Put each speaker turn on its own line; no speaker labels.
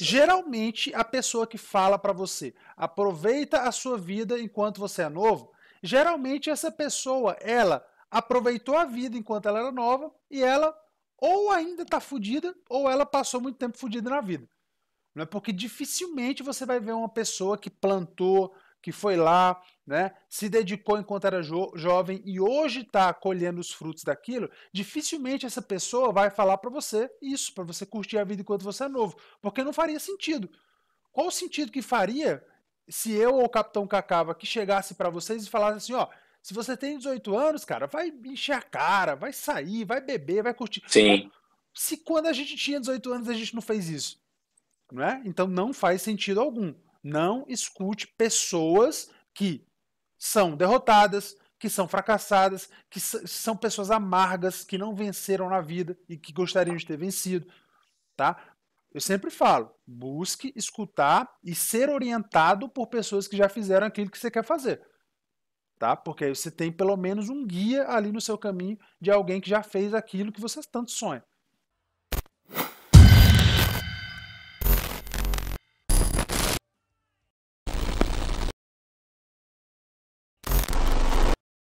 Geralmente, a pessoa que fala para você, aproveita a sua vida enquanto você é novo, geralmente essa pessoa, ela aproveitou a vida enquanto ela era nova e ela ou ainda tá fudida ou ela passou muito tempo fudida na vida. Não é porque dificilmente você vai ver uma pessoa que plantou, que foi lá, né, se dedicou enquanto era jo jovem e hoje está colhendo os frutos daquilo, dificilmente essa pessoa vai falar para você isso, para você curtir a vida enquanto você é novo, porque não faria sentido. Qual o sentido que faria se eu ou o Capitão Cacava que chegasse para vocês e falasse assim, ó, se você tem 18 anos, cara, vai encher a cara, vai sair, vai beber, vai curtir. Sim. É, se quando a gente tinha 18 anos a gente não fez isso, não é? Então não faz sentido algum. Não escute pessoas que são derrotadas, que são fracassadas, que são pessoas amargas, que não venceram na vida e que gostariam de ter vencido, tá? Eu sempre falo, busque escutar e ser orientado por pessoas que já fizeram aquilo que você quer fazer. Tá? Porque aí você tem pelo menos um guia ali no seu caminho de alguém que já fez aquilo que você tanto sonha.